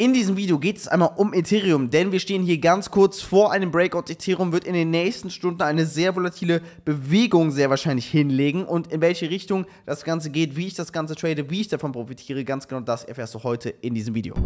In diesem Video geht es einmal um Ethereum, denn wir stehen hier ganz kurz vor einem Breakout. Ethereum wird in den nächsten Stunden eine sehr volatile Bewegung sehr wahrscheinlich hinlegen und in welche Richtung das Ganze geht, wie ich das Ganze trade, wie ich davon profitiere, ganz genau das erfährst du heute in diesem Video.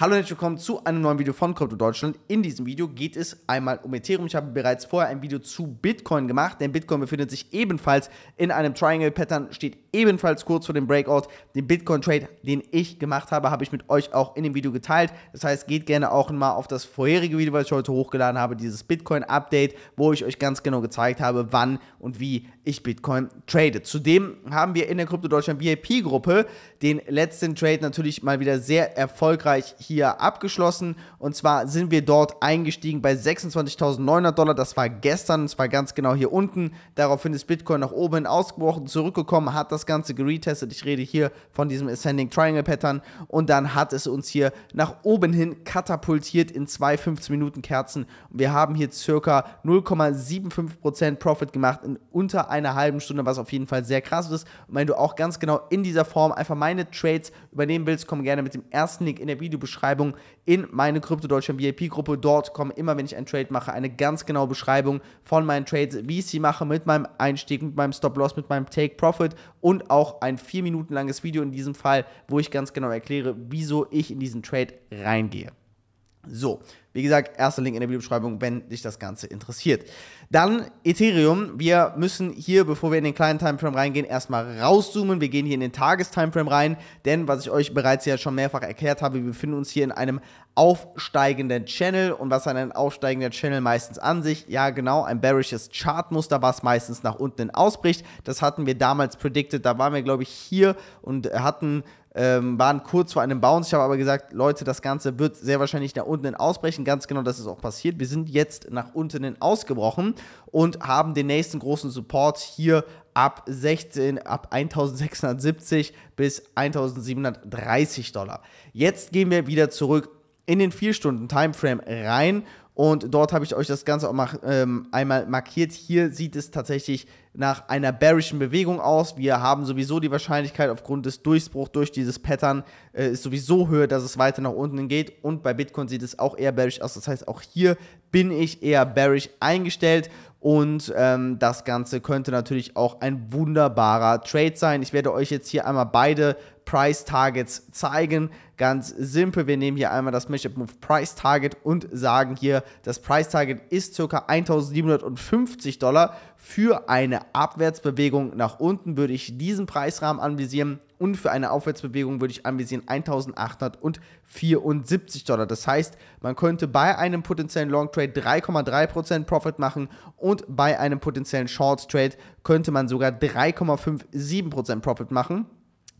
Hallo und herzlich willkommen zu einem neuen Video von Krypto Deutschland. In diesem Video geht es einmal um Ethereum. Ich habe bereits vorher ein Video zu Bitcoin gemacht, denn Bitcoin befindet sich ebenfalls in einem Triangle Pattern, steht ebenfalls kurz vor dem Breakout. Den Bitcoin Trade, den ich gemacht habe, habe ich mit euch auch in dem Video geteilt. Das heißt, geht gerne auch mal auf das vorherige Video, was ich heute hochgeladen habe, dieses Bitcoin Update, wo ich euch ganz genau gezeigt habe, wann und wie ich Bitcoin trade. Zudem haben wir in der Krypto Deutschland VIP Gruppe den letzten Trade natürlich mal wieder sehr erfolgreich hier hier abgeschlossen. Und zwar sind wir dort eingestiegen bei 26.900 Dollar. Das war gestern, und zwar ganz genau hier unten. Daraufhin ist Bitcoin nach oben ausgebrochen, zurückgekommen, hat das Ganze geretestet. Ich rede hier von diesem Ascending Triangle Pattern. Und dann hat es uns hier nach oben hin katapultiert in zwei 15-Minuten-Kerzen. Wir haben hier circa 0,75% Profit gemacht in unter einer halben Stunde, was auf jeden Fall sehr krass ist. Und wenn du auch ganz genau in dieser Form einfach meine Trades übernehmen willst, komm gerne mit dem ersten Link in der Videobeschreibung Beschreibung in meine Krypto Deutschland VIP-Gruppe. Dort kommen immer, wenn ich einen Trade mache, eine ganz genaue Beschreibung von meinen Trades, wie ich sie mache, mit meinem Einstieg, mit meinem Stop-Loss, mit meinem Take-Profit und auch ein vier Minuten langes Video in diesem Fall, wo ich ganz genau erkläre, wieso ich in diesen Trade reingehe. So, wie gesagt, erster Link in der Videobeschreibung, wenn dich das Ganze interessiert. Dann Ethereum. Wir müssen hier, bevor wir in den kleinen Timeframe reingehen, erstmal rauszoomen. Wir gehen hier in den Tagestimeframe rein, denn was ich euch bereits ja schon mehrfach erklärt habe, wir befinden uns hier in einem aufsteigenden Channel. Und was hat ein aufsteigender Channel meistens an sich? Ja, genau, ein bearishes Chartmuster, was meistens nach unten ausbricht. Das hatten wir damals predicted. Da waren wir, glaube ich, hier und hatten ähm, waren kurz vor einem Bounce. Ich habe aber gesagt, Leute, das Ganze wird sehr wahrscheinlich nach unten hin ausbrechen. Ganz genau, das ist auch passiert. Wir sind jetzt nach unten hin ausgebrochen und haben den nächsten großen Support hier ab 16, ab 1670 bis 1730 Dollar. Jetzt gehen wir wieder zurück in den 4-Stunden-Timeframe rein und dort habe ich euch das Ganze auch mal, ähm, einmal markiert. Hier sieht es tatsächlich nach einer bearischen Bewegung aus. Wir haben sowieso die Wahrscheinlichkeit aufgrund des Durchbruchs durch dieses Pattern äh, ist sowieso höher, dass es weiter nach unten geht. Und bei Bitcoin sieht es auch eher bearish aus. Das heißt, auch hier bin ich eher bearish eingestellt. Und ähm, das Ganze könnte natürlich auch ein wunderbarer Trade sein. Ich werde euch jetzt hier einmal beide Price Targets zeigen. Ganz simpel, wir nehmen hier einmal das Matchup Move Price Target und sagen hier, das Price Target ist ca. 1750 Dollar. Für eine Abwärtsbewegung nach unten würde ich diesen Preisrahmen anvisieren und für eine Aufwärtsbewegung würde ich anvisieren 1874 Dollar. Das heißt, man könnte bei einem potenziellen Long Trade 3,3% Profit machen und bei einem potenziellen Short Trade könnte man sogar 3,57% Profit machen.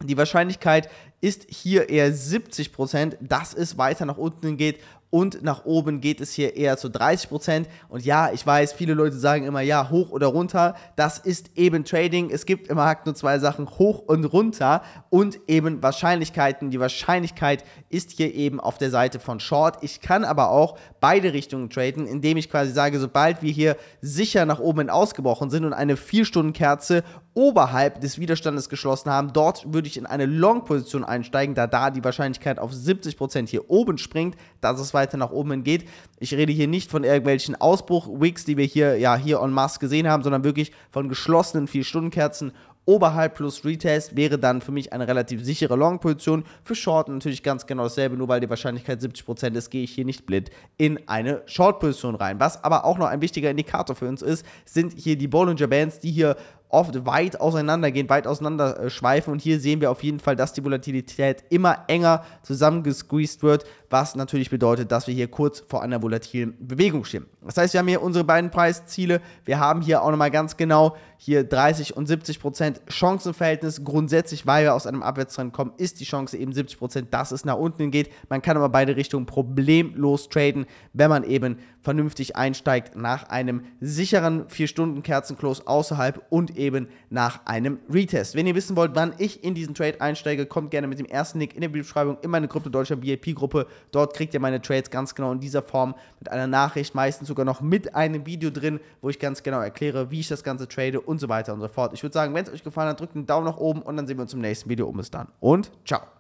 Die Wahrscheinlichkeit ist hier eher 70%, dass es weiter nach unten geht und nach oben geht es hier eher zu 30%. Prozent. Und ja, ich weiß, viele Leute sagen immer, ja, hoch oder runter. Das ist eben Trading. Es gibt im Markt nur zwei Sachen, hoch und runter und eben Wahrscheinlichkeiten. Die Wahrscheinlichkeit ist hier eben auf der Seite von Short. Ich kann aber auch beide Richtungen traden, indem ich quasi sage, sobald wir hier sicher nach oben ausgebrochen sind und eine 4-Stunden-Kerze oberhalb des Widerstandes geschlossen haben. Dort würde ich in eine Long-Position einsteigen, da da die Wahrscheinlichkeit auf 70% Prozent hier oben springt. Das ist weiter nach oben hin geht. Ich rede hier nicht von irgendwelchen Ausbruch-Wigs, die wir hier, ja, hier on Mars gesehen haben, sondern wirklich von geschlossenen 4-Stunden-Kerzen oberhalb plus Retest wäre dann für mich eine relativ sichere Long-Position. Für Short natürlich ganz genau dasselbe, nur weil die Wahrscheinlichkeit 70% ist, gehe ich hier nicht blind in eine Short-Position rein. Was aber auch noch ein wichtiger Indikator für uns ist, sind hier die Bollinger Bands, die hier oft weit auseinander gehen, weit auseinander äh, schweifen und hier sehen wir auf jeden Fall, dass die Volatilität immer enger zusammengesqueezed wird was natürlich bedeutet, dass wir hier kurz vor einer volatilen Bewegung stehen. Das heißt, wir haben hier unsere beiden Preisziele. Wir haben hier auch nochmal ganz genau hier 30 und 70 Prozent Chancenverhältnis. Grundsätzlich, weil wir aus einem Abwärtstrend kommen, ist die Chance eben 70 Prozent, dass es nach unten geht. Man kann aber beide Richtungen problemlos traden, wenn man eben vernünftig einsteigt nach einem sicheren 4-Stunden-Kerzenklos außerhalb und eben nach einem Retest. Wenn ihr wissen wollt, wann ich in diesen Trade einsteige, kommt gerne mit dem ersten Link in der Videobeschreibung in meine Krypto Deutschland VIP-Gruppe Dort kriegt ihr meine Trades ganz genau in dieser Form mit einer Nachricht, meistens sogar noch mit einem Video drin, wo ich ganz genau erkläre, wie ich das Ganze trade und so weiter und so fort. Ich würde sagen, wenn es euch gefallen hat, drückt einen Daumen nach oben und dann sehen wir uns im nächsten Video. Um bis dann und ciao.